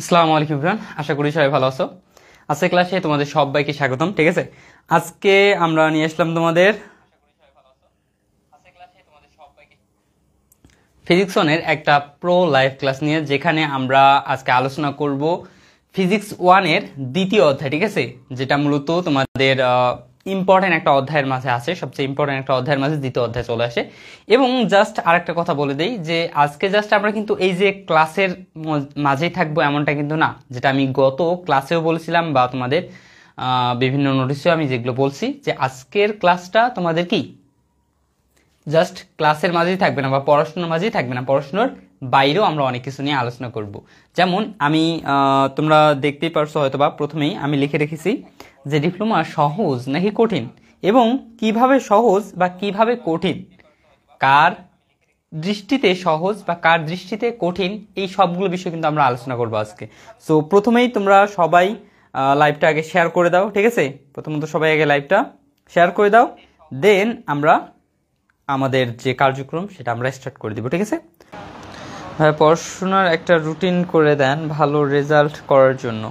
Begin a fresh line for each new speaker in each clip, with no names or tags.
আসসালামু আলাইকুম ইমরান আশা করি সবাই ভালো আছো আজকে ক্লাসে তোমাদের সবাইকে স্বাগতম ঠিক আছে আজকে আমরা নিয়ে আসলাম তোমাদের ফিজিক্সনের একটা প্রো লাইভ ক্লাস নিয়ে যেখানে আমরা আজকে আলোচনা করব ফিজিক্স ওয়ানের দ্বিতীয় অধ্যায় ঠিক আছে যেটা মূলত তোমাদের ইম্পর্ট্যান্ট একটা অধ্যায়ের মাঝে আছে সবচেয়ে ইম্পর্ট্যান্ট একটা অধ্যায়ের মাঝে দ্বিতীয় অধ্যায় চলে আসে এবং জাস্ট আরেকটা কথা বলে দিই যে আজকে জাস্ট আমরা কিন্তু এই যে ক্লাসের মাঝেই থাকবো এমনটা কিন্তু না যেটা আমি গত ক্লাসেও বলছিলাম বা তোমাদের বিভিন্ন নোটিশেও আমি যেগুলো বলছি যে আজকের ক্লাসটা তোমাদের কি জাস্ট ক্লাসের মাঝেই থাকবে না বা পড়াশোনার মাঝেই থাকবে না পড়াশোনার বাইরেও আমরা অনেক কিছু নিয়ে আলোচনা করব যেমন আমি তোমরা দেখতেই পারছো হয়তো বা প্রথমেই আমি লিখে রেখেছি যে ডিপ্লোমা সহজ নাকি কঠিন এবং কিভাবে সহজ বা কিভাবে কঠিন কার দৃষ্টিতে সহজ বা কার দৃষ্টিতে কঠিন এই সবগুলো বিষয় কিন্তু আমরা আলোচনা করবো আজকে সো প্রথমেই তোমরা সবাই লাইভটা আগে শেয়ার করে দাও ঠিক আছে প্রথমত সবাই আগে লাইভটা শেয়ার করে দাও দেন আমরা আমাদের যে কার্যক্রম সেটা আমরা স্টার্ট করে দিব ঠিক আছে পড়াশোনার একটা রুটিন করে দেন ভালো রেজাল্ট করার জন্য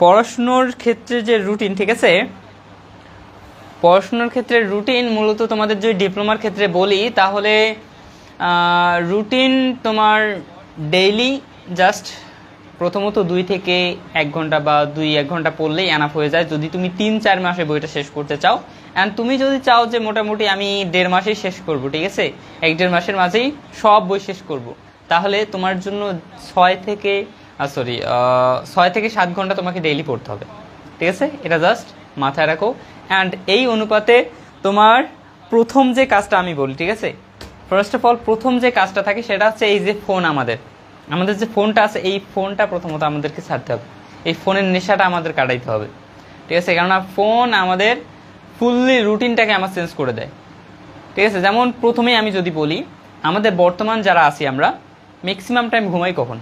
পড়াশুনোর ক্ষেত্রে যে রুটিন ঠিক আছে পড়াশুনোর ক্ষেত্রে রুটিন মূলত তোমাদের যদি ডিপ্লোমার ক্ষেত্রে বলি তাহলে রুটিন তোমার ডেইলি জাস্ট প্রথমত দুই থেকে এক ঘন্টা বা দুই এক ঘন্টা পড়লেই অ্যানাফ হয়ে যায় যদি তুমি তিন চার মাসে বইটা শেষ করতে চাও অ্যান্ড তুমি যদি চাও যে মোটামুটি আমি দেড় মাসেই শেষ করব ঠিক আছে এক দেড় মাসের মাঝেই সব বই শেষ করব তাহলে তোমার জন্য ছয় থেকে সরি ছয় থেকে সাত ঘন্টা তোমাকে ডেইলি পড়তে হবে ঠিক আছে এটা জাস্ট মাথায় রাখো অ্যান্ড এই অনুপাতে তোমার প্রথম যে কাজটা আমি বলি ঠিক আছে ফার্স্ট অফ অল প্রথম যে কাজটা থাকে সেটা হচ্ছে এই যে ফোন আমাদের আমাদের যে ফোনটা আছে এই ফোনটা প্রথমত আমাদেরকে ছাড়তে হবে এই ফোনের নেশাটা আমাদের কাটাইতে হবে ঠিক আছে কেননা ফোন আমাদের ফুললি রুটিনটাকে আমার চেঞ্জ করে দেয় ঠিক আছে যেমন প্রথমেই আমি যদি বলি আমাদের বর্তমান যারা আছি আমরা ম্যাক্সিমাম টাইম ঘুমাই কখন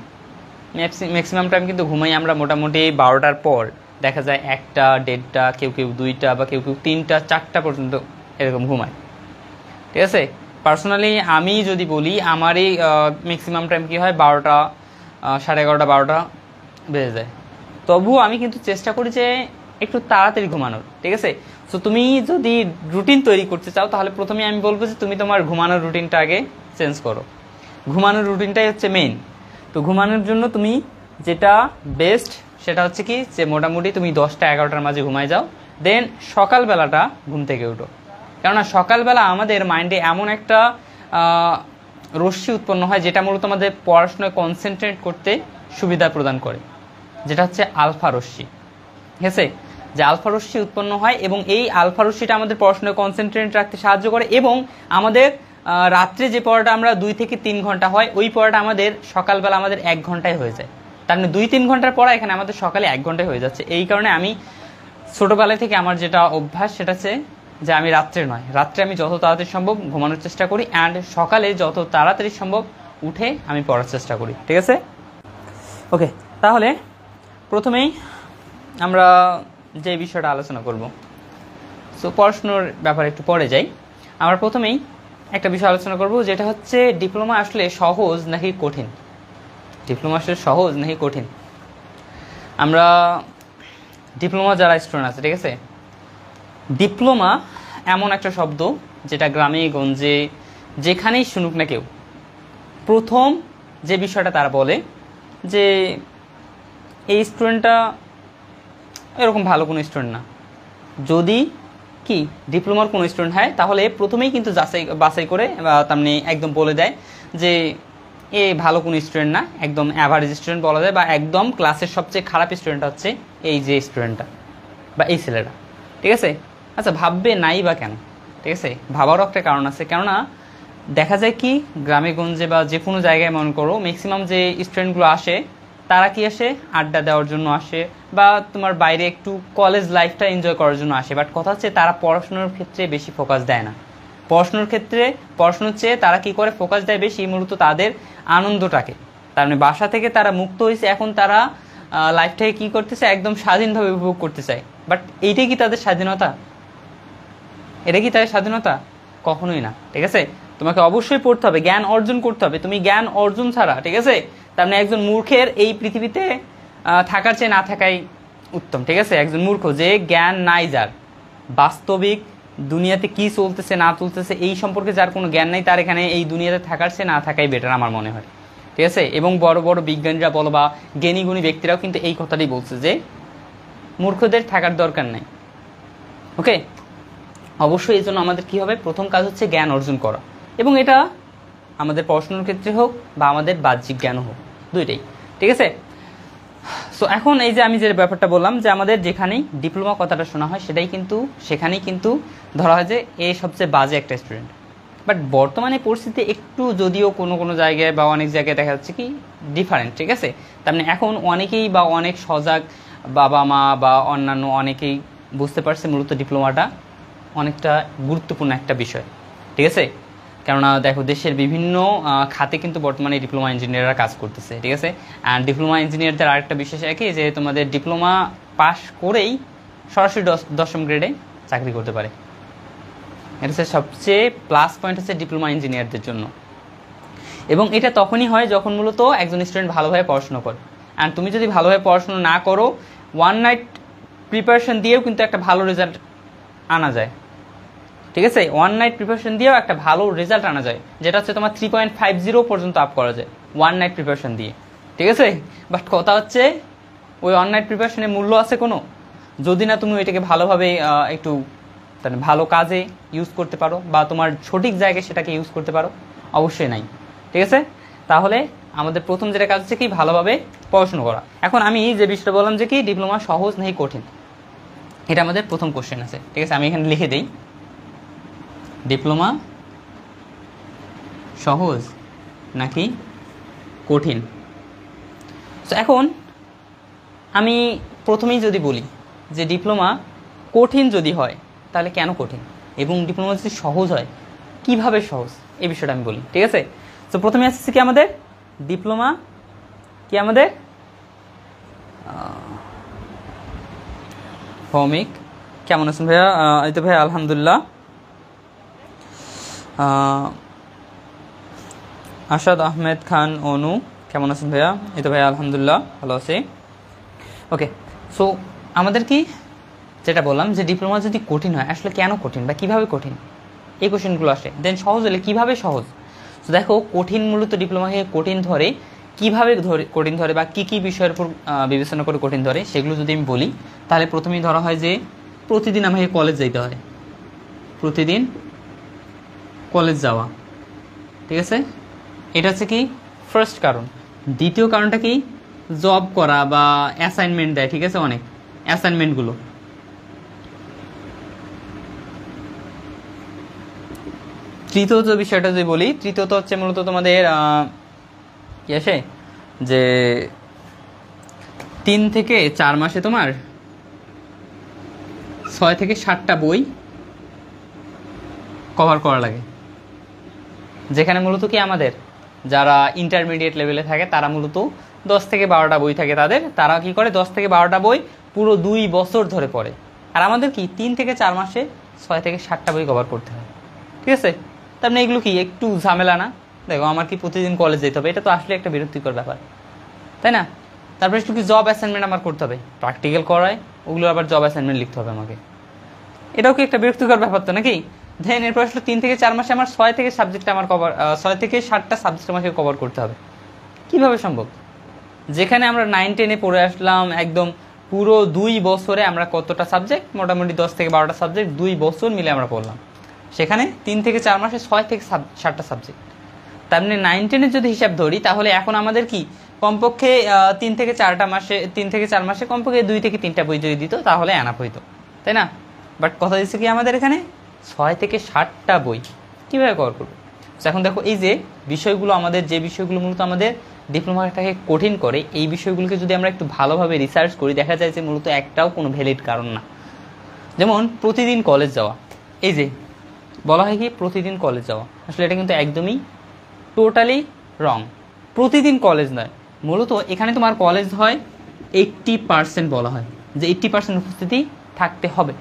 ম্যাক্সিমাম টাইম কিন্তু ঘুমাই আমরা মোটামুটি বারোটার পর দেখা যায় একটা দেড়টা কেউ কেউ দুইটা বা কেউ কেউ তিনটা চারটা পর্যন্ত এরকম ঘুমায় ঠিক আছে পার্সোনালি আমি যদি বলি আমারই ম্যাক্সিমাম টাইম কী হয় বারোটা সাড়ে এগারোটা বারোটা বেজে যায় তবুও আমি কিন্তু চেষ্টা করি যে একটু তাড়াতাড়ি ঘুমানোর ঠিক আছে সো তুমি যদি রুটিন তৈরি করতে চাও তাহলে প্রথমে আমি বলবো যে তুমি তোমার ঘুমানোর রুটিনটা আগে চেঞ্জ করো ঘুমানোর রুটিনটাই হচ্ছে মেইন তো ঘুমানোর জন্য তুমি যেটা বেস্ট সেটা হচ্ছে কি যে মোটামুটি তুমি দশটা এগারোটার মাঝে ঘুমায় যাও দেন সকালবেলাটা ঘুম থেকে উঠো কেননা সকালবেলা আমাদের মাইন্ডে এমন একটা রশ্মি উৎপন্ন হয় যেটা মূলত আমাদের পড়াশোনায় কনসেন্ট্রেট করতে সুবিধা প্রদান করে যেটা হচ্ছে আলফা রশ্মি হেসে যে আলফা রশ্মি উৎপন্ন হয় এবং এই আলফা রশ্মিটা আমাদের পড়াশোনায় কনসেন্ট্রেট রাখতে সাহায্য করে এবং আমাদের রাত্রে যে পড়াটা আমরা দুই থেকে তিন ঘন্টা হয় ওই পড়াটা আমাদের সকালবেলা আমাদের এক ঘন্টায় হয়ে যায় তার মানে দুই তিন ঘন্টার পড়া এখানে আমাদের সকালে এক ঘন্টায় হয়ে যাচ্ছে এই কারণে আমি ছোটোবেলা থেকে আমার যেটা অভ্যাস সেটা হচ্ছে যে আমি রাত্রে নয় রাত্রে আমি যত তাড়াতাড়ি সম্ভব ঘুমানোর চেষ্টা করি অ্যান্ড সকালে যত তাড়াতাড়ি সম্ভব উঠে আমি পড়ার চেষ্টা করি ঠিক আছে ওকে তাহলে প্রথমেই আমরা যে বিষয়টা আলোচনা করব সো পড়াশুনোর ব্যাপারে একটু পরে যাই আমরা প্রথমেই একটা বিষয় আলোচনা করব যেটা হচ্ছে ডিপ্লোমা আসলে সহজ নাকি কঠিন ডিপ্লোমা আসলে সহজ নাকি কঠিন আমরা ডিপ্লোমা যারা স্টুডেন্ট আছে ঠিক আছে ডিপ্লোমা এমন একটা শব্দ যেটা গ্রামে গঞ্জে যেখানেই শুনুক না কেউ প্রথম যে বিষয়টা তারা বলে যে এই স্টুডেন্টটা এরকম ভালো কোনো স্টুডেন্ট না যদি কি ডিপ্লোমার কোনো স্টুডেন্ট হয় তাহলে প্রথমেই কিন্তু যাচাই বাছাই করে তেমনি একদম বলে দেয় যে এ ভালো কোনো স্টুডেন্ট না একদম অ্যাভারেজ স্টুডেন্ট বলা যায় বা একদম ক্লাসের সবচেয়ে খারাপ স্টুডেন্ট হচ্ছে এই যে স্টুডেন্টটা বা এই ছেলেটা ঠিক আছে আচ্ছা ভাববে নাই বা কেন ঠিক আছে ভাবারও একটা কারণ আছে কেননা দেখা যায় কি গ্রামে গঞ্জে বা যে কোনো জায়গায় মনে করো ম্যাক্সিমাম যে স্টুডেন্টগুলো আসে তারা কি আসে আড্ডা দেওয়ার জন্য আসে বা তোমার বাইরে একটু কলেজ লাইফটা এনজয় করার জন্য আসে বাট কথা হচ্ছে তারা পড়াশোনার ক্ষেত্রে বেশি ফোকাস দেয় না পড়াশোনার ক্ষেত্রে পড়াশোনার চেয়ে তারা কি করে ফোকাস দেয় বেশি মূলত তাদের আনন্দটাকে তার মানে বাসা থেকে তারা মুক্ত হয়েছে এখন তারা লাইফটাকে কী করতেছে একদম স্বাধীনভাবে উপভোগ করতে চায় বাট এইটাই কি তাদের স্বাধীনতা এটা কি তাদের স্বাধীনতা কখনোই না ঠিক আছে তোমাকে অবশ্যই পড়তে হবে জ্ঞান অর্জন করতে হবে তুমি জ্ঞান অর্জন ছাড়া ঠিক আছে তার মানে একজন মূর্খের এই পৃথিবীতে থাকার চেয়ে না থাকাই উত্তম ঠিক আছে একজন মূর্খ যে জ্ঞান নাই যার বাস্তবিক দুনিয়াতে কি চলতেছে না চলতেছে এই সম্পর্কে যার কোনো জ্ঞান নাই তার এখানে এই দুনিয়াতে থাকার চেয়ে না থাকাই বেটার আমার মনে হয় ঠিক আছে এবং বড় বড় বিজ্ঞানীরা বলো বা জ্ঞানীগুণী ব্যক্তিরাও কিন্তু এই কথাটাই বলছে যে মূর্খদের থাকার দরকার নাই ওকে অবশ্যই এই জন্য আমাদের কী হবে প্রথম কাজ হচ্ছে জ্ঞান অর্জন করা এবং এটা আমাদের পড়াশোনার ক্ষেত্রে হোক বা আমাদের বাহ্যিক জ্ঞান হোক দুইটাই ঠিক আছে সো এখন এই যে আমি যে ব্যাপারটা বললাম যে আমাদের যেখানেই ডিপ্লোমা কথাটা শোনা হয় সেটাই কিন্তু সেখানেই কিন্তু ধরা হয় যে এ সবচেয়ে বাজে একটা স্টুডেন্ট বাট বর্তমানে পরিস্থিতি একটু যদিও কোনো কোনো জায়গায় বা অনেক জায়গায় দেখা যাচ্ছে কি ডিফারেন্ট ঠিক আছে তার মানে এখন অনেকেই বা অনেক সজাগ বাবা মা বা অন্যান্য অনেকেই বুঝতে পারছে মূলত ডিপ্লোমাটা অনেকটা গুরুত্বপূর্ণ একটা বিষয় ঠিক আছে কেননা দেখো দেশের বিভিন্ন খাতে কিন্তু বর্তমানে ডিপ্লোমা ইঞ্জিনিয়াররা কাজ করতেছে ঠিক আছে অ্যান্ড ডিপ্লোমা ইঞ্জিনিয়ারদের আরেকটা বিশেষ একই যে তোমাদের ডিপ্লোমা পাস করেই সরাসরি দশম গ্রেডে চাকরি করতে পারে এটা হচ্ছে সবচেয়ে প্লাস পয়েন্ট হচ্ছে ডিপ্লোমা ইঞ্জিনিয়ারদের জন্য এবং এটা তখনই হয় যখন মূলত একজন স্টুডেন্ট ভালোভাবে পড়াশুনো করে অ্যান্ড তুমি যদি ভালোভাবে পড়াশুনো না করো ওয়ান নাইট প্রিপারেশন দিয়েও কিন্তু একটা ভালো রেজাল্ট আনা যায় ঠিক আছে ওয়ান নাইট প্রিপারেশন দিয়েও একটা ভালো রেজাল্ট আনা যায় যেটা হচ্ছে তোমার থ্রি পয়েন্ট ফাইভ জিরো পর্যন্ত আপ করা যায় ওয়ান নাইট প্রিপারেশন দিয়ে ঠিক আছে বাট কথা হচ্ছে ওই ওয়ান নাইট প্রিপারেশনের মূল্য আছে কোনো যদি না তুমি ওইটাকে ভালোভাবে একটু তাহলে ভালো কাজে ইউজ করতে পারো বা তোমার সঠিক জায়গায় সেটাকে ইউজ করতে পারো অবশ্যই নাই ঠিক আছে তাহলে আমাদের প্রথম যেটা কাজ হচ্ছে কি ভালোভাবে পড়াশুনো করা এখন আমি যে বিষয়টা বললাম যে কি ডিপ্লোমা সহজ নাকি কঠিন এটা আমাদের প্রথম কোশ্চেন আছে ঠিক আছে আমি এখানে লিখে দিই ডিপ্লোমা সহজ নাকি কঠিন তো এখন আমি প্রথমেই যদি বলি যে ডিপ্লোমা কঠিন যদি হয় তাহলে কেন কঠিন এবং ডিপ্লোমা যদি সহজ হয় কিভাবে সহজ এই বিষয়টা আমি বলি ঠিক আছে তো প্রথমে আসছে কি আমাদের ডিপ্লোমা কি আমাদের ভৌমিক কেমন আছেন ভাইয়া এই তো ভাইয়া আলহামদুলিল্লাহ আসাদ আহমেদ খান অনু কেমন আছেন ভাইয়া এই তো ভাইয়া আলহামদুলিল্লাহ ভালো আছি ওকে সো আমাদের কি যেটা বললাম যে ডিপ্লোমা যদি কঠিন হয় আসলে কেন কঠিন বা কীভাবে কঠিন এই কোশ্চেনগুলো আসে দেন সহজ হলে কীভাবে সহজ তো দেখো কঠিন মূলত ডিপ্লোমাকে কঠিন ধরে কীভাবে ধরে কঠিন ধরে বা কী কী বিষয়ের উপর বিবেচনা করে কঠিন ধরে সেগুলো যদি আমি বলি তাহলে প্রথমেই ধরা হয় যে প্রতিদিন আমাকে কলেজ যেতে হয় প্রতিদিন কলেজ যাওয়া ঠিক আছে এটা হচ্ছে কি ফার্স্ট কারণ দ্বিতীয় কারণটা কি জব করা বা অ্যাসাইনমেন্ট দেয় ঠিক আছে অনেক অ্যাসাইনমেন্টগুলো তৃতীয় যে বিষয়টা যদি বলি তৃতীয়ত হচ্ছে মূলত তোমাদের কি আসে যে তিন থেকে চার মাসে তোমার ছয় থেকে সাতটা বই কভার করা লাগে যেখানে মূলত কি আমাদের যারা ইন্টারমিডিয়েট লেভেলে থাকে তারা মূলত দশ থেকে বারোটা বই থাকে তাদের তারা কি করে দশ থেকে বারোটা বই পুরো দুই বছর ধরে পড়ে আর আমাদের কি তিন থেকে চার মাসে ছয় থেকে সাতটা বই কভার করতে হয় ঠিক আছে তার মানে এগুলো কি একটু ঝামেলা না দেখো আমার কি প্রতিদিন কলেজ যেতে হবে এটা তো আসলে একটা বিরক্তিকর ব্যাপার তাই না তারপরে একটু কি জব অ্যাসাইনমেন্ট আমার করতে হবে প্র্যাকটিক্যাল করায় ওগুলো আবার জব অ্যাসাইনমেন্ট লিখতে হবে আমাকে এটাও কি একটা বিরক্তিকর ব্যাপার তো নাকি দেন এরপর আসলে তিন থেকে চার মাসে আমার ছয় থেকে সাবজেক্ট আমার কভার ছয় থেকে সাতটা সাবজেক্ট আমাকে কভার করতে হবে কিভাবে সম্ভব যেখানে আমরা নাইন টেনে পড়ে আসলাম একদম পুরো দুই বছরে আমরা কতটা সাবজেক্ট মোটামুটি দশ থেকে বারোটা সাবজেক্ট দুই বছর মিলে আমরা পড়লাম সেখানে তিন থেকে চার মাসে ছয় থেকে সাতটা সাবজেক্ট তার মানে নাইন টেনের যদি হিসাব ধরি তাহলে এখন আমাদের কি কমপক্ষে তিন থেকে চারটা মাসে তিন থেকে চার মাসে কমপক্ষে দুই থেকে তিনটা বই যদি দিত তাহলে অ্যানাপ হইতো তাই না বাট কথা দিচ্ছে কি আমাদের এখানে ছয় থেকে ষাটটা বই কীভাবে কভার করবো তো আচ্ছা, এখন দেখো এই যে বিষয়গুলো আমাদের যে বিষয়গুলো মূলত আমাদের ডিপ্লোমাটাকে কঠিন করে এই বিষয়গুলোকে যদি আমরা একটু ভালোভাবে রিসার্চ করি দেখা যায় যে মূলত একটাও কোনো ভ্যালিড কারণ না যেমন প্রতিদিন কলেজ যাওয়া এই যে বলা হয় কি প্রতিদিন কলেজ যাওয়া আসলে এটা কিন্তু একদমই টোটালি রং প্রতিদিন কলেজ নয় মূলত এখানে তোমার কলেজ হয় এইট্টি পার্সেন্ট বলা হয় যে এইট্টি পার্সেন্ট উপস্থিতি থাকতে হবে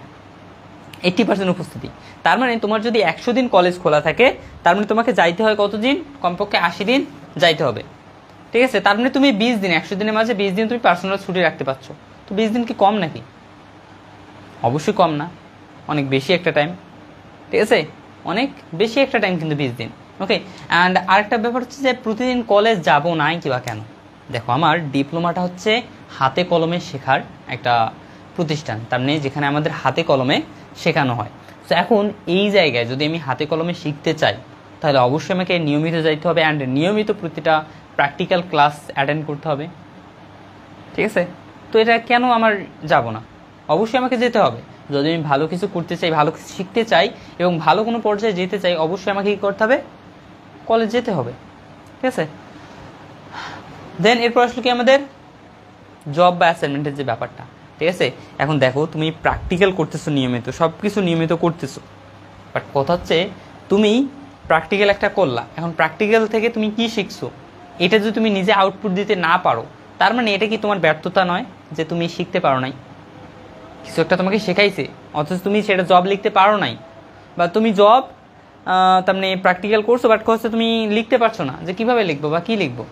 এইট্টি পার্সেন্ট উপস্থিতি তার মানে তোমার যদি একশো দিন কলেজ খোলা থাকে তার মানে তোমাকে যাইতে হয় কতদিন কমপক্ষে আশি দিন যাইতে হবে ঠিক আছে তার মানে তুমি বিশ দিন একশো দিনের মাঝে বিশ দিন তুমি পার্সোনাল ছুটি রাখতে পারছো তো বিশ দিন কি কম নাকি অবশ্যই কম না অনেক বেশি একটা টাইম ঠিক আছে অনেক বেশি একটা টাইম কিন্তু বিশ দিন ওকে অ্যান্ড আরেকটা ব্যাপার হচ্ছে যে প্রতিদিন কলেজ যাবো নাই বা কেন দেখো আমার ডিপ্লোমাটা হচ্ছে হাতে কলমে শেখার একটা প্রতিষ্ঠান তার মানে যেখানে আমাদের হাতে কলমে শেখানো হয় সো এখন এই জায়গায় যদি আমি হাতে কলমে শিখতে চাই তাহলে অবশ্যই আমাকে নিয়মিত যাইতে হবে অ্যান্ড নিয়মিত প্রতিটা প্র্যাকটিক্যাল ক্লাস অ্যাটেন্ড করতে হবে ঠিক আছে তো এটা কেন আমার যাব না অবশ্যই আমাকে যেতে হবে যদি আমি ভালো কিছু করতে চাই ভালো কিছু শিখতে চাই এবং ভালো কোনো পর্যায়ে যেতে চাই অবশ্যই আমাকে কী করতে হবে কলেজ যেতে হবে ঠিক আছে দেন এরপর আসলে কি আমাদের জব বা অ্যাসাইনমেন্টের যে ব্যাপারটা ঠিক আছে এখন দেখো তুমি প্র্যাকটিক্যাল করতেছো নিয়মিত সব কিছু নিয়মিত করতেছো বাট কথা হচ্ছে তুমি প্র্যাকটিক্যাল একটা করলা এখন প্র্যাকটিক্যাল থেকে তুমি কি শিখছো এটা যদি তুমি নিজে আউটপুট দিতে না পারো তার মানে এটা কি তোমার ব্যর্থতা নয় যে তুমি শিখতে পারো নাই কিছু একটা তোমাকে শেখাইছে অথচ তুমি সেটা জব লিখতে পারো নাই বা তুমি জব তার মানে প্র্যাকটিক্যাল করছো বাট হচ্ছে তুমি লিখতে পারছো না যে কিভাবে লিখবো বা কী লিখবো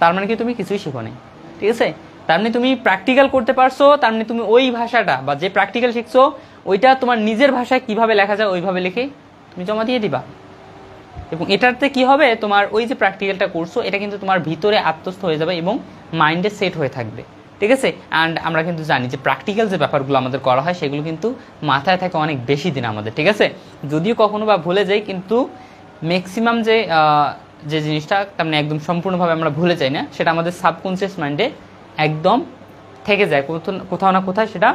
তার মানে কি তুমি কিছুই শিখো নাই ঠিক আছে তেমনি মানে তুমি প্র্যাকটিক্যাল করতে পারছো তেমনি মানে তুমি ওই ভাষাটা বা যে প্র্যাকটিক্যাল শিখছো ওইটা তোমার নিজের ভাষায় কিভাবে লেখা যায় ওইভাবে লিখে তুমি জমা দিয়ে দিবা এবং এটাতে কি হবে তোমার ওই যে প্র্যাকটিক্যালটা করছো এটা কিন্তু তোমার ভিতরে আত্মস্থ হয়ে যাবে এবং মাইন্ডে সেট হয়ে থাকবে ঠিক আছে অ্যান্ড আমরা কিন্তু জানি যে প্র্যাকটিক্যাল যে ব্যাপারগুলো আমাদের করা হয় সেগুলো কিন্তু মাথায় থাকে অনেক বেশি দিন আমাদের ঠিক আছে যদিও কখনো বা ভুলে যাই কিন্তু ম্যাক্সিমাম যে যে জিনিসটা তার মানে একদম সম্পূর্ণভাবে আমরা ভুলে যাই না সেটা আমাদের সাবকনসিয়াস মাইন্ডে একদম থেকে যায় কোথাও না কোথায় সেটা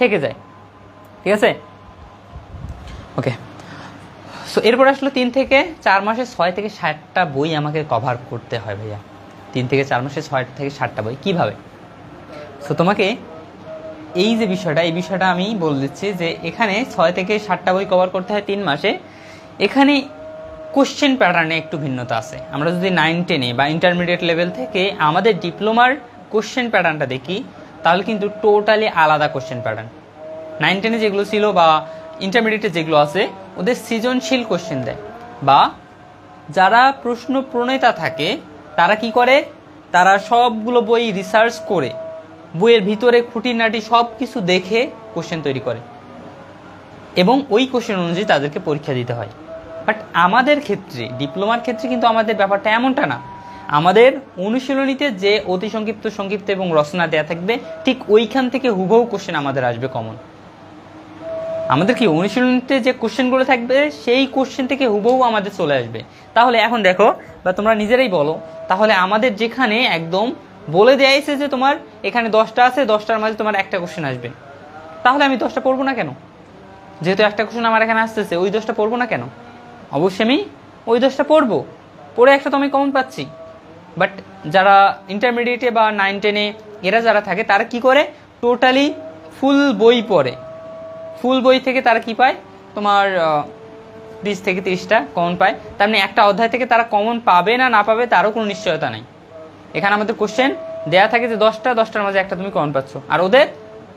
থেকে যায় ঠিক আছে ওকে সো এরপর আসলো তিন থেকে চার মাসে ছয় থেকে ষাটটা বই আমাকে কভার করতে হয় ভাইয়া তিন থেকে চার মাসে ছয় থেকে ষাটটা বই কীভাবে সো তোমাকে এই যে বিষয়টা এই বিষয়টা আমি বলে দিচ্ছি যে এখানে ছয় থেকে ষাটটা বই কভার করতে হয় তিন মাসে এখানে কোশ্চেন প্যাটার্নে একটু ভিন্নতা আছে আমরা যদি নাইন টেনে বা ইন্টারমিডিয়েট লেভেল থেকে আমাদের ডিপ্লোমার কোশ্চেন প্যাটার্নটা দেখি তাহলে কিন্তু টোটালি আলাদা কোশ্চেন প্যাটার্ন নাইন টেনে যেগুলো ছিল বা ইন্টারমিডিয়েটে যেগুলো আছে ওদের সৃজনশীল কোশ্চেন দেয় বা যারা প্রশ্ন প্রণেতা থাকে তারা কি করে তারা সবগুলো বই রিসার্চ করে বইয়ের ভিতরে খুঁটিনাটি সব কিছু দেখে কোশ্চেন তৈরি করে এবং ওই কোশ্চেন অনুযায়ী তাদেরকে পরীক্ষা দিতে হয় বাট আমাদের ক্ষেত্রে ডিপ্লোমার ক্ষেত্রে কিন্তু আমাদের ব্যাপারটা এমনটা না আমাদের অনুশীলনীতে যে অতি সংক্ষিপ্ত সংক্ষিপ্ত এবং রচনা দেয়া থাকবে ঠিক ওইখান থেকে হুবহু কোশ্চেন আমাদের আসবে কমন আমাদের কি অনুশীলনীতে যে কোশ্চেনগুলো থাকবে সেই কোশ্চেন থেকে হুবহু আমাদের চলে আসবে তাহলে এখন দেখো বা তোমরা নিজেরাই বলো তাহলে আমাদের যেখানে একদম বলে দেওয়া হয়েছে যে তোমার এখানে দশটা আছে দশটার মাঝে তোমার একটা কোশ্চেন আসবে তাহলে আমি দশটা পড়বো না কেন যেহেতু একটা কোশ্চেন আমার এখানে আসতেছে ওই দশটা পড়বো না কেন অবশ্যই আমি ওই দশটা পড়বো পড়ে একটা তো আমি কমন পাচ্ছি বাট যারা ইন্টারমিডিয়েটে বা নাইন টেনে এরা যারা থাকে তারা কি করে টোটালি ফুল বই পড়ে ফুল বই থেকে তারা কি পায় তোমার বিশ থেকে তিরিশটা কমন পায় তার মানে একটা অধ্যায় থেকে তারা কমন পাবে না না পাবে তারও কোনো নিশ্চয়তা নাই এখানে আমাদের কোশ্চেন দেয়া থাকে যে দশটা দশটার মাঝে একটা তুমি কমন পাচ্ছ আর ওদের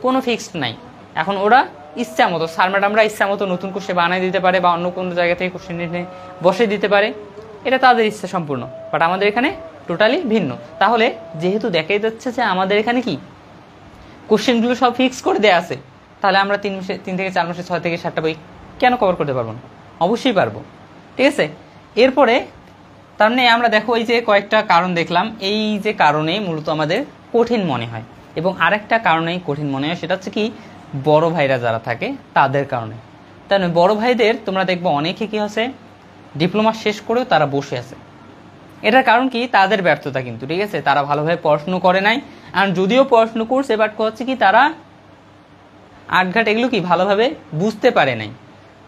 কোনো ফিক্সড নাই এখন ওরা ইচ্ছা মতো স্যার ম্যাডামরা ইচ্ছা মতো নতুন কোশ্চেন বানিয়ে দিতে পারে বা অন্য কোনো জায়গা থেকে কোশ্চেন নিয়ে বসে দিতে পারে এটা তাদের ইচ্ছা সম্পূর্ণ বাট আমাদের এখানে টোটালি ভিন্ন তাহলে যেহেতু দেখাই যাচ্ছে যে আমাদের এখানে কি কোশ্চেনগুলো সব ফিক্স করে দেওয়া আছে তাহলে আমরা তিন মাসে তিন থেকে চার মাসে ছয় থেকে সাতটা বই কেন কভার করতে পারবো না অবশ্যই পারবো ঠিক আছে এরপরে তার মানে আমরা দেখো এই যে কয়েকটা কারণ দেখলাম এই যে কারণে মূলত আমাদের কঠিন মনে হয় এবং আরেকটা কারণেই কঠিন মনে হয় সেটা হচ্ছে কি বড় ভাইরা যারা থাকে তাদের কারণে তার মানে বড় ভাইদের তোমরা দেখবো অনেকে কী আছে ডিপ্লোমা শেষ করেও তারা বসে আছে এটার কারণ কি তাদের ব্যর্থতা কিন্তু ঠিক আছে তারা ভালোভাবে পড়াশুনো করে নাই আর যদিও পড়াশুনো করছে বাট হচ্ছে কি তারা আটঘাট এগুলো কি ভালোভাবে বুঝতে পারে নাই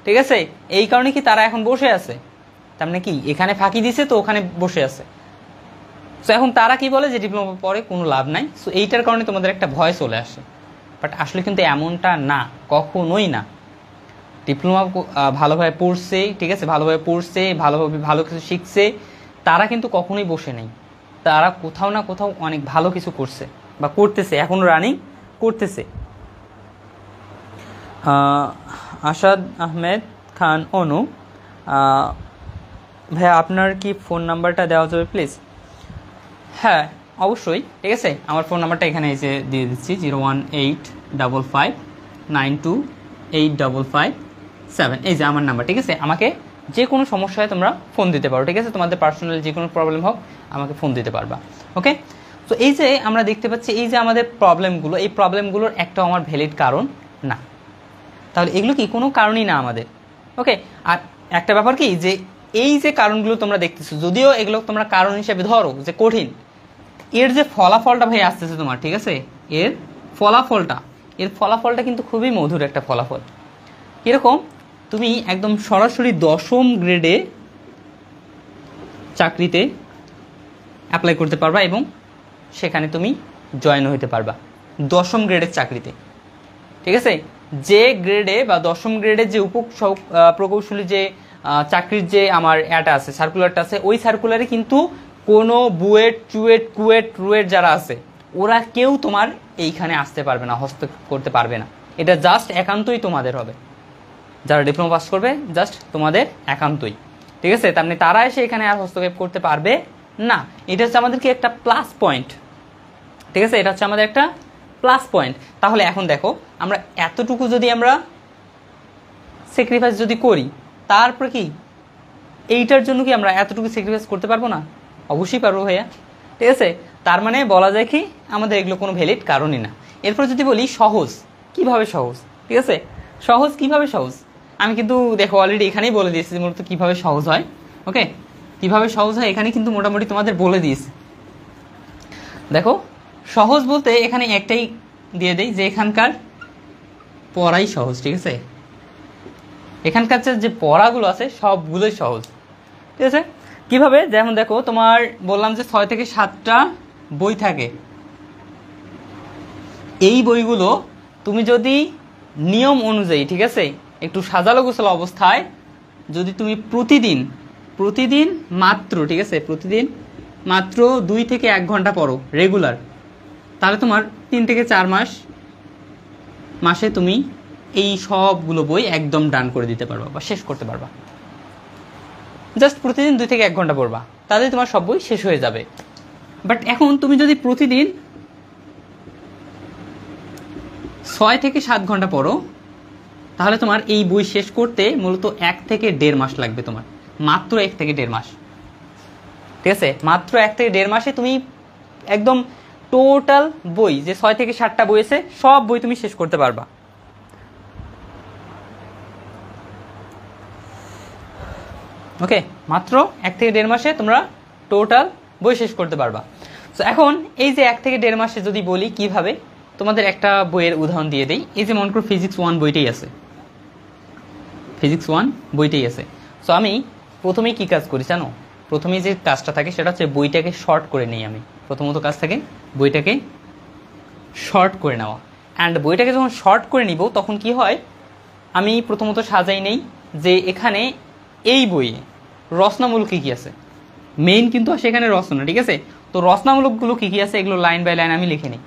ঠিক আছে এই কারণে কি তারা এখন বসে আছে তার মানে কি এখানে ফাঁকি দিছে তো ওখানে বসে আছে সো এখন তারা কি বলে যে ডিপ্লোমা পরে কোনো লাভ নাই সো এইটার কারণে তোমাদের একটা ভয় চলে আসে বাট আসলে কিন্তু এমনটা না কখনোই না ডিপ্লোমা ভালোভাবে পড়ছে ঠিক আছে ভালোভাবে পড়ছে ভালোভাবে ভালো কিছু শিখছে তারা কিন্তু কখনোই বসে নেই তারা কোথাও না কোথাও অনেক ভালো কিছু করছে বা করতেছে এখনও রানিং করতেছে আসাদ আহমেদ খান অনু ভাইয়া আপনার কি ফোন নাম্বারটা দেওয়া যাবে প্লিজ হ্যাঁ অবশ্যই ঠিক আছে আমার ফোন নাম্বারটা এখানে এসে দিয়ে দিচ্ছি zero one eight double five nine two eight double five seven এই যে আমার নাম্বার ঠিক আছে আমাকে যে কোনো সমস্যায় তোমরা ফোন দিতে পারো ঠিক আছে তোমাদের পার্সোনাল যে কোনো প্রবলেম হোক আমাকে ফোন দিতে পারবা ওকে তো এই যে আমরা দেখতে পাচ্ছি এই যে আমাদের প্রবলেমগুলো এই প্রবলেমগুলোর একটা আমার ভ্যালিড কারণ না তাহলে এগুলো কি কোনো কারণই না আমাদের ওকে আর একটা ব্যাপার কি যে এই যে কারণগুলো তোমরা দেখতেছো যদিও এগুলো তোমরা কারণ হিসেবে ধরো যে কঠিন এর যে ফলাফলটা ভাই আসতেছে তোমার ঠিক আছে এর ফলাফলটা এর ফলাফলটা কিন্তু খুবই মধুর একটা ফলাফল কীরকম তুমি একদম সরাসরি দশম গ্রেডে চাকরিতে অ্যাপ্লাই করতে পারবা এবং সেখানে তুমি জয়েন হইতে পারবা দশম গ্রেডের চাকরিতে ঠিক আছে যে গ্রেডে বা দশম গ্রেডে যে উপ প্রকৌশলী যে চাকরির যে আমার অ্যাটা আছে সার্কুলারটা আছে ওই সার্কুলারে কিন্তু কোনো বুয়েট চুয়েট কুয়েট রুয়েট যারা আছে ওরা কেউ তোমার এইখানে আসতে পারবে না হস্তক্ষেপ করতে পারবে না এটা জাস্ট একান্তই তোমাদের হবে যারা ডিপ্লোমা পাস করবে জাস্ট তোমাদের একান্তই ঠিক আছে তার মানে তারা এসে এখানে আর হস্তক্ষেপ করতে পারবে না এটা হচ্ছে আমাদের কি একটা প্লাস পয়েন্ট ঠিক আছে এটা হচ্ছে আমাদের একটা প্লাস পয়েন্ট তাহলে এখন দেখো আমরা এতটুকু যদি আমরা স্যাক্রিফাইস যদি করি তারপর কি এইটার জন্য কি আমরা এতটুকু স্যাক্রিফাইস করতে পারবো না অবশ্যই পারবো ভাইয়া ঠিক আছে তার মানে বলা যায় কি আমাদের এগুলো কোনো ভ্যালিড কারণই না এরপর যদি বলি সহজ কিভাবে সহজ ঠিক আছে সহজ কিভাবে সহজ আমি কিন্তু দেখো অলরেডি এখানেই বলে দিয়েছি যে মূলত কীভাবে সহজ হয় ওকে কীভাবে সহজ হয় এখানে কিন্তু মোটামুটি তোমাদের বলে দিয়েছি দেখো সহজ বলতে এখানে একটাই দিয়ে দেয় যে এখানকার পড়াই সহজ ঠিক আছে এখানকার যে পড়াগুলো আছে সবগুলোই সহজ ঠিক আছে কীভাবে যেমন দেখো তোমার বললাম যে ছয় থেকে সাতটা বই থাকে এই বইগুলো তুমি যদি নিয়ম অনুযায়ী ঠিক আছে একটু সাজালো গোসল অবস্থায় যদি তুমি প্রতিদিন প্রতিদিন মাত্র ঠিক আছে প্রতিদিন মাত্র দুই থেকে এক ঘন্টা পড়ো রেগুলার তাহলে তোমার তিন থেকে চার মাস মাসে তুমি এই সবগুলো বই একদম ডান করে দিতে পারবা বা শেষ করতে পারবা জাস্ট প্রতিদিন দুই থেকে এক ঘন্টা পড়বা তাহলে তোমার সব বই শেষ হয়ে যাবে বাট এখন তুমি যদি প্রতিদিন ছয় থেকে সাত ঘন্টা পড়ো তাহলে তোমার এই বই শেষ করতে মূলত এক থেকে দেড় মাস লাগবে তোমার মাত্র এক থেকে দেড় মাস ঠিক আছে মাত্র এক থেকে দেড় মাসে তুমি একদম টোটাল বই যে ছয় থেকে সাতটা বই আছে সব বই তুমি শেষ করতে পারবা ওকে মাত্র এক থেকে দেড় মাসে তোমরা টোটাল বই শেষ করতে পারবা তো এখন এই যে এক থেকে দেড় মাসে যদি বলি কিভাবে তোমাদের একটা বইয়ের উদাহরণ দিয়ে দেই এই যে মনে করো ফিজিক্স ওয়ান বইটাই আছে ফিজিক্স ওয়ান বইটাই আছে সো আমি প্রথমেই কী কাজ করি জানো প্রথমে যে কাজটা থাকে সেটা হচ্ছে বইটাকে শর্ট করে নিই আমি প্রথমত কাজ থাকে বইটাকে শর্ট করে নেওয়া অ্যান্ড বইটাকে যখন শর্ট করে নিব তখন কি হয় আমি প্রথমত সাজাই নেই যে এখানে এই বইয়ে রচনামূলক কী কী আছে মেইন কিন্তু সেখানে রচনা ঠিক আছে তো রচনামূলকগুলো কী কী আছে এগুলো লাইন বাই লাইন আমি লিখে নিই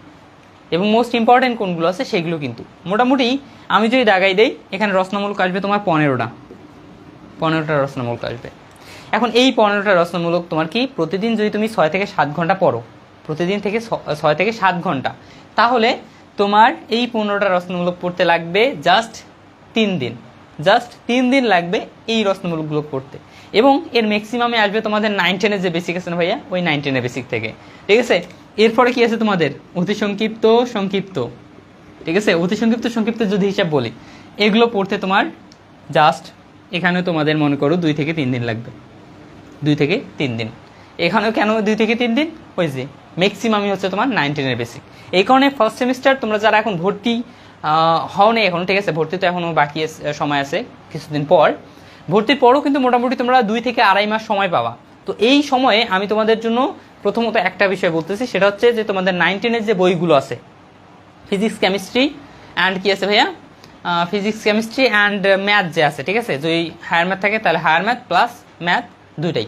এবং মোস্ট ইম্পর্টেন্ট কোনগুলো আছে সেগুলো কিন্তু মোটামুটি আমি যদি দাগাই দেই এখানে রসনামূলক আসবে তোমার পনেরোটা পনেরোটা রসনামূলক আসবে এখন এই পনেরোটা রসনামূলক তোমার কি প্রতিদিন যদি তুমি ছয় থেকে সাত ঘন্টা পড়ো প্রতিদিন থেকে ছয় থেকে সাত ঘন্টা তাহলে তোমার এই পনেরোটা রসনামূলক পড়তে লাগবে জাস্ট তিন দিন জাস্ট তিন দিন লাগবে এই রসনামূলকগুলো পড়তে এবং এর ম্যাক্সিমামে আসবে তোমাদের নাইন টেনের যে বেসিক আছে না ভাইয়া ওই নাইন টেনের বেসিক থেকে ঠিক আছে এরপরে কি আছে তোমাদের অতি সংক্ষিপ্ত সংক্ষিপ্ত ঠিক আছে অতি সংক্ষিপ্ত সংক্ষিপ্ত যদি হিসাব বলি এগুলো পড়তে তোমার জাস্ট এখানে তোমাদের মনে করো দুই থেকে তিন দিন লাগবে দুই থেকে তিন দিন এখানেও কেন দুই থেকে তিন দিন ওই যে ম্যাক্সিমামই হচ্ছে তোমার নাইন টেনের বেসিক এই কারণে ফার্স্ট সেমিস্টার তোমরা যারা এখন ভর্তি হও নেই এখন ঠিক আছে ভর্তি তো এখনও বাকি সময় আছে কিছুদিন পর ভর্তির পরও কিন্তু মোটামুটি তোমরা দুই থেকে আড়াই মাস সময় পাওয়া তো এই সময়ে আমি তোমাদের জন্য প্রথমত একটা বিষয় বলতেছি সেটা হচ্ছে যে তোমাদের নাইন যে বইগুলো আছে ফিজিক্স কেমিস্ট্রি অ্যান্ড কী আছে ভাইয়া ফিজিক্স কেমিস্ট্রি অ্যান্ড ম্যাথ যে আছে ঠিক আছে যদি হায়ার ম্যাথ থাকে তাহলে হায়ার ম্যাথ প্লাস ম্যাথ দুইটাই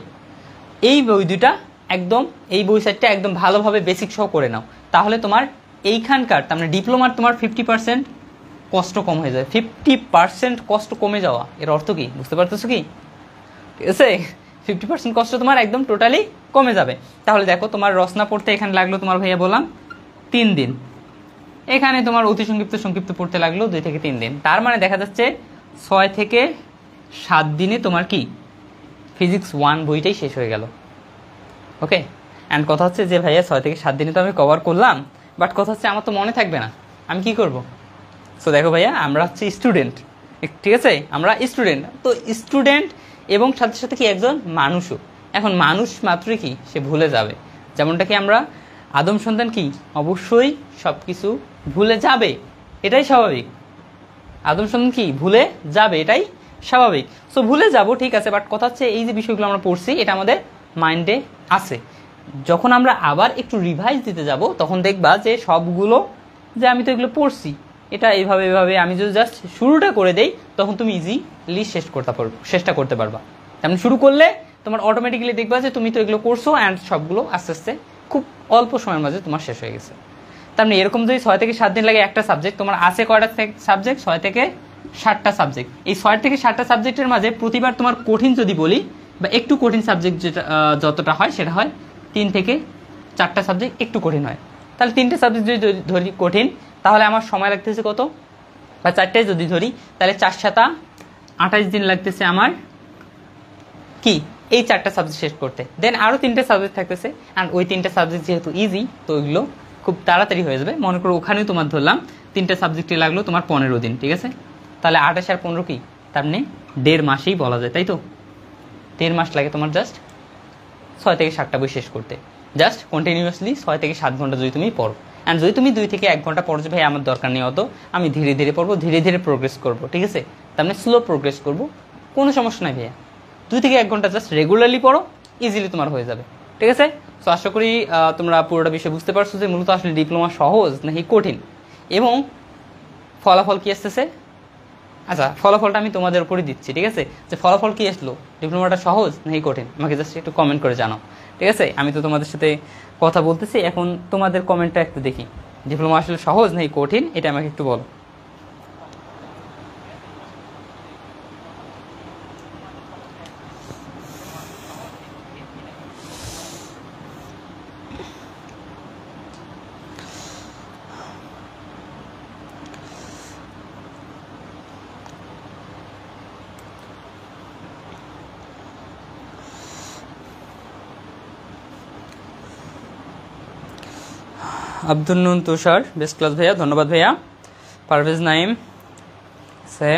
এই বই দুইটা একদম এই বই সাইডটা একদম ভালোভাবে বেসিক সহ করে নাও তাহলে তোমার এইখানকার তার মানে ডিপ্লোমার তোমার ফিফটি পার্সেন্ট কষ্ট কম হয়ে যায় ফিফটি পার্সেন্ট কষ্ট কমে যাওয়া এর অর্থ কি বুঝতে পারতেছো কি ঠিক আছে ফিফটি পার্সেন্ট কষ্ট তোমার একদম টোটালি কমে যাবে তাহলে দেখো তোমার রচনা পড়তে এখানে লাগলো তোমার ভাইয়া বললাম তিন দিন এখানে তোমার অতি সংক্ষিপ্ত সংক্ষিপ্ত পড়তে লাগলো দুই থেকে তিন দিন তার মানে দেখা যাচ্ছে ছয় থেকে সাত দিনে তোমার কি ফিজিক্স ওয়ান বইটাই শেষ হয়ে গেল ওকে অ্যান্ড কথা হচ্ছে যে ভাইয়া ছয় থেকে সাত দিনে তো আমি কভার করলাম বাট কথা হচ্ছে আমার তো মনে থাকবে না আমি কি করব সো দেখো ভাইয়া আমরা হচ্ছে স্টুডেন্ট ঠিক আছে আমরা স্টুডেন্ট তো স্টুডেন্ট এবং সাথে সাথে কি একজন মানুষও এখন মানুষ মাত্রই কি সে ভুলে যাবে যেমনটা কি আমরা আদম সন্তান কি অবশ্যই সব কিছু ভুলে যাবে এটাই স্বাভাবিক আদম সন্তান কি ভুলে যাবে এটাই স্বাভাবিক সো ভুলে যাব ঠিক আছে বাট কথা হচ্ছে এই যে বিষয়গুলো আমরা পড়ছি এটা আমাদের মাইন্ডে আছে যখন আমরা আবার একটু রিভাইজ দিতে যাব তখন দেখবা যে সবগুলো যে আমি তো এগুলো পড়ছি এটা এইভাবে এভাবে আমি যদি জাস্ট শুরুটা করে দেই তখন তুমি ইজিলি শেষ করতে পারবো শেষটা করতে পারবা তেমন শুরু করলে তোমার অটোমেটিক্যালি দেখবা যে তুমি তো এগুলো করছো অ্যান্ড সবগুলো আস্তে আস্তে খুব অল্প সময়ের মাঝে তোমার শেষ হয়ে গেছে তেমনি এরকম যদি ছয় থেকে সাত দিন লাগে একটা সাবজেক্ট তোমার আছে কয়টা সাবজেক্ট ছয় থেকে ষাটটা সাবজেক্ট এই ছয় থেকে ষাটটা সাবজেক্টের মাঝে প্রতিবার তোমার কঠিন যদি বলি বা একটু কঠিন সাবজেক্ট যেটা যতটা হয় সেটা হয় তিন থেকে চারটা সাবজেক্ট একটু কঠিন হয় তাহলে তিনটে সাবজেক্ট যদি ধরি কঠিন তাহলে আমার সময় লাগতেছে কত বা চারটায় যদি ধরি তাহলে চার সাতা আঠাশ দিন লাগতেছে আমার কি এই চারটা সাবজেক্ট শেষ করতে দেন আরও তিনটে সাবজেক্ট থাকতেছে আর ওই তিনটে সাবজেক্ট যেহেতু ইজি তো ওইগুলো খুব তাড়াতাড়ি হয়ে যাবে মনে করো ওখানেও তোমার ধরলাম তিনটে সাবজেক্টে লাগলো তোমার পনেরো দিন ঠিক আছে তাহলে আঠাশ আর পনেরো কি তার মানে দেড় মাসেই বলা যায় তাই তো দেড় মাস লাগে তোমার জাস্ট ছয় থেকে সাতটা বই শেষ করতে জাস্ট কন্টিনিউয়াসলি ছয় থেকে সাত ঘন্টা যদি তুমি পড়ো অ্যান্ড যদি তুমি দুই থেকে এক ঘন্টা পড়ছো ভাই আমার দরকার নেই অত আমি ধীরে ধীরে পড়বো ধীরে ধীরে প্রোগ্রেস করব ঠিক আছে তার মানে স্লো প্রোগ্রেস করব কোনো সমস্যা নাই ভাইয়া দুই থেকে এক ঘন্টা জাস্ট রেগুলারলি পড়ো ইজিলি তোমার হয়ে যাবে ঠিক আছে সো আশা করি তোমরা পুরোটা বিষয়ে বুঝতে পারছো যে মূলত আসলে ডিপ্লোমা সহজ নাকি কঠিন এবং ফলাফল কী আসতেছে আচ্ছা ফলাফলটা আমি তোমাদের উপরে দিচ্ছি ঠিক আছে যে ফলাফল কী আসলো ডিপ্লোমাটা সহজ নাকি কঠিন আমাকে জাস্ট একটু কমেন্ট করে জানাও ঠিক আছে আমি তো তোমাদের সাথে কথা বলতেছি এখন তোমাদের কমেন্টটা একটু দেখি ডিপ্লোমা আসলে সহজ নেই কঠিন এটা আমাকে একটু বলো আব্দুল নুন তুষার বেস্ট ক্লাস ভাইয়া ধন্যবাদ ভাইয়া পারভেজ নাইম সে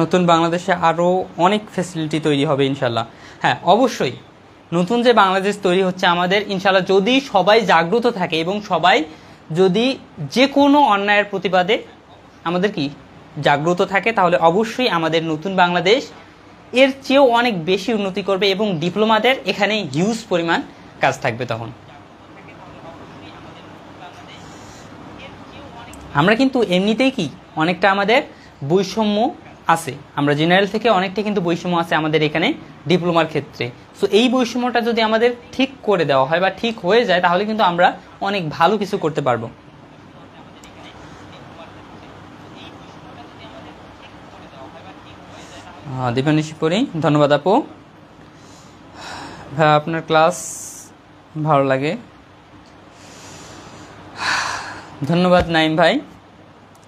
নতুন বাংলাদেশে আরও অনেক ফেসিলিটি তৈরি হবে ইনশাল্লাহ হ্যাঁ অবশ্যই নতুন যে বাংলাদেশ তৈরি হচ্ছে আমাদের ইনশাল্লাহ যদি সবাই জাগ্রত থাকে এবং সবাই যদি যে কোনো অন্যায়ের প্রতিবাদে আমাদের কি জাগ্রত থাকে তাহলে অবশ্যই আমাদের নতুন বাংলাদেশ এর চেয়েও অনেক বেশি উন্নতি করবে এবং ডিপ্লোমাদের এখানে হিউজ পরিমাণ কাজ থাকবে তখন আমরা কিন্তু এমনিতেই কি অনেকটা আমাদের বৈষম্য আছে আমরা জেনারেল থেকে অনেকটা কিন্তু বৈষম্য আছে আমাদের এখানে ডিপ্লোমার ক্ষেত্রে সো এই বৈষম্যটা যদি আমাদের ঠিক করে দেওয়া হয় বা ঠিক হয়ে যায় তাহলে কিন্তু আমরা অনেক ভালো কিছু করতে পারবো দীপানিশি ধন্যবাদ আপু হ্যাঁ আপনার ক্লাস ভালো লাগে ধন্যবাদ নাইম ভাই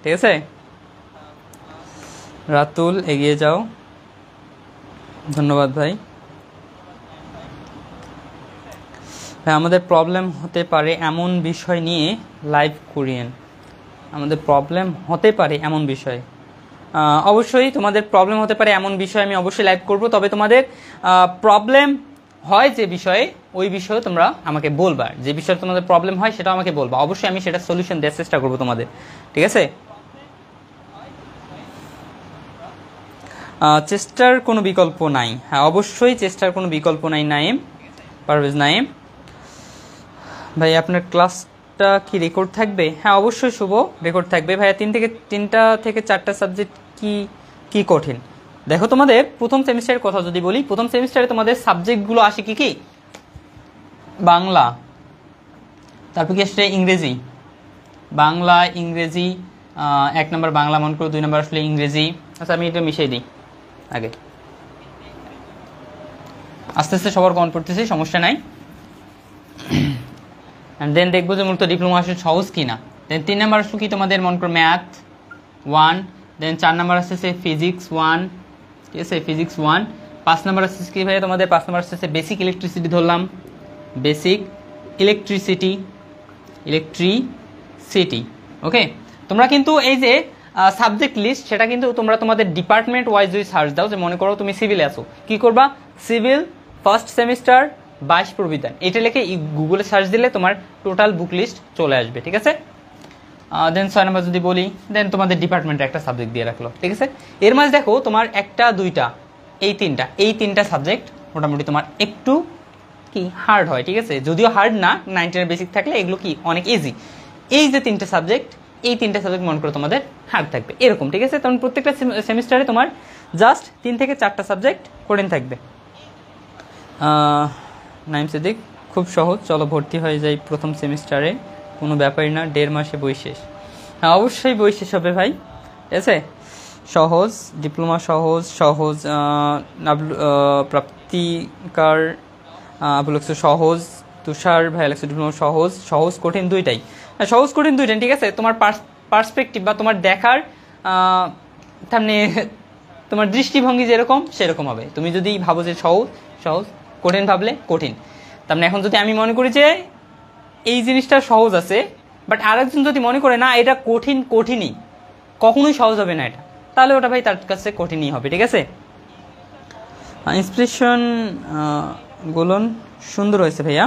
ঠিক আছে রাতুল এগিয়ে যাও ধন্যবাদ ভাই ভাই আমাদের প্রবলেম হতে পারে এমন বিষয় নিয়ে লাইভ করিয়েন আমাদের প্রবলেম হতে পারে এমন বিষয় অবশ্যই তোমাদের প্রবলেম হতে পারে এমন বিষয় আমি অবশ্যই লাইভ করব তবে তোমাদের প্রবলেম হয় যে বিষয়ে ওই বিষয়ে তোমরা আমাকে বলবা যে বিষয়ে তোমাদের প্রবলেম হয় সেটা আমাকে বলবা অবশ্যই আমি সেটা সলিউশন দেওয়ার চেষ্টা করবো তোমাদের ঠিক আছে চেষ্টার কোনো বিকল্প নাই হ্যাঁ অবশ্যই চেষ্টার কোনো বিকল্প নাই নাইম পারভেজ নাইম ভাই আপনার ক্লাসটা কি রেকর্ড থাকবে হ্যাঁ অবশ্যই শুভ রেকর্ড থাকবে ভাইয়া তিন থেকে তিনটা থেকে চারটা সাবজেক্ট কি কি কঠিন দেখো তোমাদের প্রথম সেমিস্টারের কথা যদি বলি প্রথম সেমিস্টারে তোমাদের সাবজেক্টগুলো আসে কি কি বাংলা তারপর কি আসছে ইংরেজি বাংলা ইংরেজি এক নম্বর বাংলা মন করো দুই নম্বর আসলে ইংরেজি আচ্ছা আমি এটা মিশিয়ে দিই আগে আস্তে আস্তে সবার কমন পড়তেছি সমস্যা নাই দেন দেখবো যে মূলত ডিপ্লোমা আসলে সহজ কি না দেন তিন নম্বর আসলে কি তোমাদের মন করো ম্যাথ ওয়ান দেন চার নম্বর আসতেছে ফিজিক্স ওয়ান ঠিক আছে ফিজিক্স ওয়ান পাঁচ নম্বর আসছে কী ভাই তোমাদের পাঁচ নম্বর আসছে বেসিক ইলেকট্রিসিটি ধরলাম বেসিক ইলেকট্রিসিটি ইলেকট্রিসিটি ওকে তোমরা কিন্তু এই যে সাবজেক্ট লিস্ট সেটা কিন্তু তোমরা তোমাদের ডিপার্টমেন্ট ওয়াইজ যদি সার্চ দাও যে মনে করো তুমি সিভিলে আসো কি করবা সিভিল ফার্স্ট সেমিস্টার বাইশ প্রবিধান এটা লেখে গুগলে সার্চ দিলে তোমার টোটাল বুক লিস্ট চলে আসবে ঠিক আছে দেন ছয় নাম্বার যদি বলি দেন তোমাদের ডিপার্টমেন্টে একটা সাবজেক্ট দিয়ে রাখলো ঠিক আছে এর মাঝে দেখো তোমার একটা দুইটা এই তিনটা এই তিনটা সাবজেক্ট মোটামুটি তোমার একটু কি হার্ড হয় ঠিক আছে যদিও হার্ড না নাইনটিনের বেসিক থাকলে এগুলো কি অনেক ইজি এই যে তিনটা সাবজেক্ট এই তিনটা সাবজেক্ট মনে করো তোমাদের হার্ড থাকবে এরকম ঠিক আছে তখন প্রত্যেকটা সেমিস্টারে তোমার জাস্ট তিন থেকে চারটা সাবজেক্ট কঠিন থাকবে নাইম সিদ্দিক খুব সহজ চলো ভর্তি হয়ে যাই প্রথম সেমিস্টারে কোনো ব্যাপারই না দেড় মাসে বই শেষ হ্যাঁ অবশ্যই বই শেষ হবে ভাই ঠিক আছে সহজ ডিপ্লোমা সহজ সহজ প্রাপ্তিকার লাগছে সহজ তুষার ভাই লাগছে ডিপ্লোমা সহজ সহজ কঠিন দুইটাই হ্যাঁ সহজ কঠিন দুইটাই ঠিক আছে তোমার পার্সপেক্টিভ বা তোমার দেখার সামনে তোমার দৃষ্টিভঙ্গি যেরকম সেরকম হবে তুমি যদি ভাবো যে সহজ সহজ কঠিন ভাবলে কঠিন তার মানে এখন যদি আমি মনে করি যে এই জিনিসটা সহজ আছে বাট আরেকজন যদি মনে করে না এটা কঠিন কঠিনই কখনোই সহজ হবে না এটা তাহলে ওটা ভাই তার কাছে কঠিনই হবে ঠিক আছে ইন্সপিরেশন গোলন সুন্দর হয়েছে ভাইয়া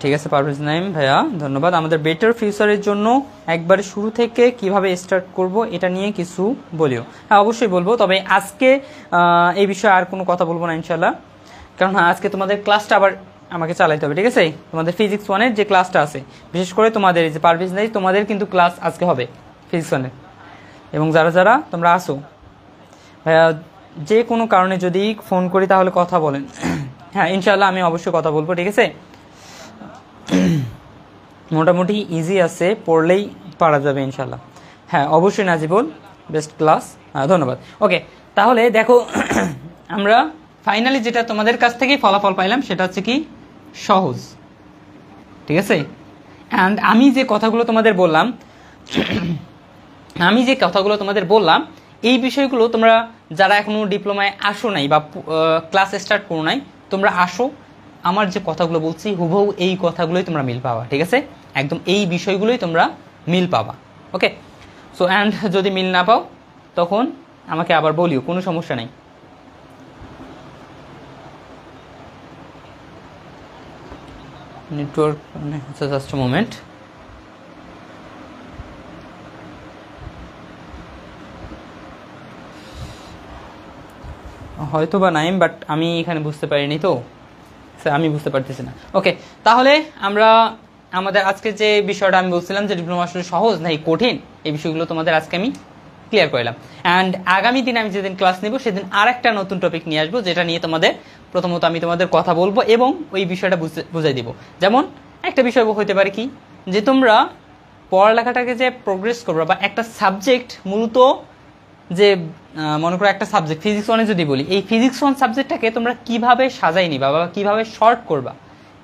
ঠিক আছে পারভেজ নাইম ভাইয়া ধন্যবাদ আমাদের বেটার ফিউচারের জন্য একবার শুরু থেকে কিভাবে স্টার্ট করব এটা নিয়ে কিছু বলিও হ্যাঁ অবশ্যই বলবো তবে আজকে এই বিষয়ে আর কোনো কথা বলবো না ইনশাল্লাহ কারণ আজকে তোমাদের ক্লাসটা আবার আমাকে চালাইতে হবে ঠিক আছে তোমাদের ফিজিক্স ওয়ানের যে ক্লাসটা আছে বিশেষ করে তোমাদের যে পারভেজ নাই তোমাদের কিন্তু ক্লাস আজকে হবে ফিজিক্স ওয়ানের এবং যারা যারা তোমরা আসো ভাইয়া যে কোনো কারণে যদি ফোন করি তাহলে কথা বলেন হ্যাঁ ইনশাল্লাহ আমি অবশ্যই কথা বলবো ঠিক আছে মোটামুটি ইজি আছে পড়লেই পারা যাবে ইনশাল্লাহ হ্যাঁ অবশ্যই নাজিবুল বেস্ট ক্লাস হ্যাঁ ধন্যবাদ ওকে তাহলে দেখো আমরা ফাইনালি যেটা তোমাদের কাছ থেকেই ফলাফল পাইলাম সেটা হচ্ছে কি সহজ ঠিক আছে অ্যান্ড আমি যে কথাগুলো তোমাদের বললাম আমি যে কথাগুলো তোমাদের বললাম এই বিষয়গুলো তোমরা যারা এখনও ডিপ্লোমায় আসো নাই বা ক্লাস স্টার্ট করো নাই তোমরা আসো আমার যে কথাগুলো বলছি হুবহু এই কথাগুলোই তোমরা মিল পাবা ঠিক আছে একদম এই বিষয়গুলোই তোমরা মিল পাবা ওকে সো অ্যান্ড যদি মিল না পাও তখন আমাকে আবার বলিও কোনো সমস্যা নেই নেটওয়ার্ক মানে হচ্ছে জাস্ট মোমেন্ট হয়তো বা নাই বাট আমি এখানে বুঝতে পারিনি তো আমি বুঝতে পারতেছি না ওকে তাহলে আমরা আমাদের আজকে যে বিষয়টা আমি বলছিলাম যে ডিপ্লোমা আসলে সহজ নাই কঠিন এই বিষয়গুলো তোমাদের আজকে আমি ক্লিয়ার করলাম অ্যান্ড আগামী দিন আমি যেদিন ক্লাস নিব সেদিন আর একটা নতুন টপিক নিয়ে আসবো যেটা নিয়ে তোমাদের প্রথমত আমি তোমাদের কথা বলবো এবং ওই বিষয়টা বুঝাই দিব যেমন একটা বিষয় হইতে পারে কি যে তোমরা পড়ালেখাটাকে যে প্রোগ্রেস করবে বা একটা সাবজেক্ট মূলত যে মনে করো একটা সাবজেক্ট ফিজিক্স ওয়ানে যদি বলি এই ফিজিক্স ওয়ান সাবজেক্টটাকে তোমরা কিভাবে সাজাই নিবা বা কীভাবে শর্ট করবা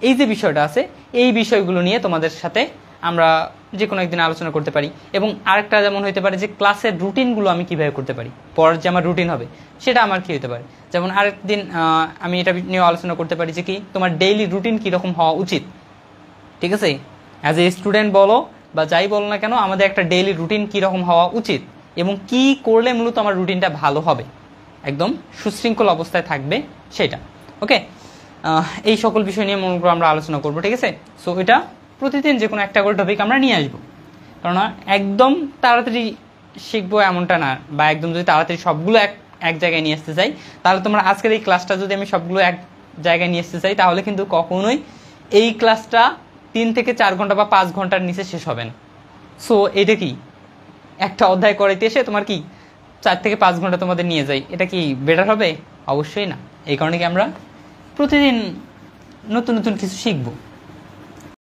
এই যে বিষয়টা আছে এই বিষয়গুলো নিয়ে তোমাদের সাথে আমরা যে কোনো একদিন আলোচনা করতে পারি এবং আরেকটা যেমন হতে পারে যে ক্লাসের রুটিনগুলো আমি কীভাবে করতে পারি পর যে আমার রুটিন হবে সেটা আমার কী হতে পারে যেমন আরেকদিন আমি এটা নিয়ে আলোচনা করতে পারি যে কি তোমার ডেইলি রুটিন কীরকম হওয়া উচিত ঠিক আছে অ্যাজ এ স্টুডেন্ট বলো বা যাই বলো না কেন আমাদের একটা ডেইলি রুটিন কীরকম হওয়া উচিত এবং কি করলে মূলত আমার রুটিনটা ভালো হবে একদম সুশৃঙ্খল অবস্থায় থাকবে সেটা ওকে এই সকল বিষয় নিয়ে মনে করো আমরা আলোচনা করবো ঠিক আছে সো এটা প্রতিদিন যে কোনো একটা করে টপিক আমরা নিয়ে আসবো কেননা একদম তাড়াতাড়ি শিখবো এমনটা না বা একদম যদি তাড়াতাড়ি সবগুলো এক এক জায়গায় নিয়ে আসতে চাই তাহলে তোমরা আজকের এই ক্লাসটা যদি আমি সবগুলো এক জায়গায় নিয়ে আসতে চাই তাহলে কিন্তু কখনোই এই ক্লাসটা তিন থেকে চার ঘন্টা বা পাঁচ ঘন্টার নিচে শেষ হবে না সো এটা কি একটা অধ্যায় করাইতে এসে তোমার কি চার থেকে পাঁচ ঘন্টা তোমাদের নিয়ে যাই এটা কি বেটার হবে অবশ্যই না এই কারণে কি আমরা প্রতিদিন নতুন নতুন কিছু শিখবো